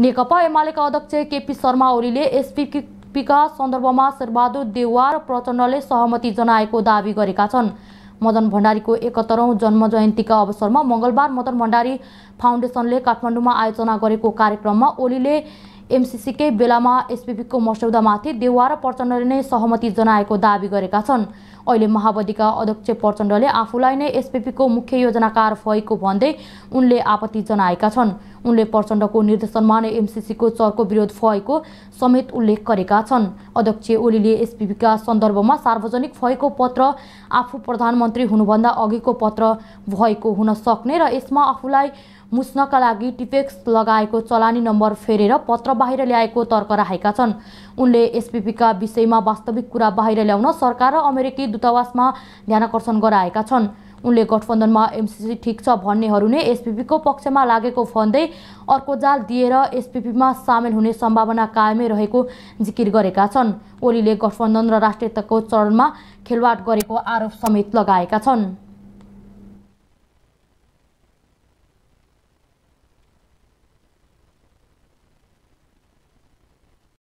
नेकपा एमालेका अध्यक्ष केपी शर्मा ओलीले एसपीपीका सन्दर्भमा शेरबहादुर देउवा र प्रचण्डले सहमति जनाएको दावी गरेका छन् मदन भण्डारीको एकहत्तरौँ जन्म जयन्तीका अवसरमा मङ्गलबार मदन भण्डारी फाउन्डेसनले काठमाडौँमा आयोजना गरेको कार्यक्रममा ओलीले एमसिसीकै बेलामा एसपिपीको मस्यौदामाथि देउवा र प्रचण्डले नै सहमति जनाएको दावी गरेका छन् अहिले माओवादीका अध्यक्ष प्रचण्डले आफूलाई नै एसपिपीको मुख्य योजनाकार भएको भन्दै उनले आपत्ति जनाएका छन् उनले प्रचण्डको निर्देशनमा नै एमसिसीको चरको विरोध भएको समेत उल्लेख गरेका छन् अध्यक्ष ओलीले एसपिबीका सन्दर्भमा सार्वजनिक भएको पत्र आफू प्रधानमन्त्री हुनुभन्दा अघिको पत्र भएको हुन सक्ने र यसमा आफूलाई मुस्नका लागि टिपेक्स लगाएको चलानी नम्बर फेरेर पत्र बाहिर ल्याएको तर्क राखेका छन् उनले एसपिपीका विषयमा वास्तविक कुरा बाहिर ल्याउन सरकार र अमेरिकी दूतावासमा ध्यानकर्षण गराएका छन् उनले गठबन्धनमा एमसिसी ठिक छ भन्नेहरू नै एसपिपीको पक्षमा लागेको भन्दै अर्को जाल दिएर एसपिपीमा सामेल हुने सम्भावना कायमै रहेको जिकिर गरेका छन् ओलीले गठबन्धन र राष्ट्रियताको चरणमा खेलवाड गरेको आरोप समेत लगाएका छन्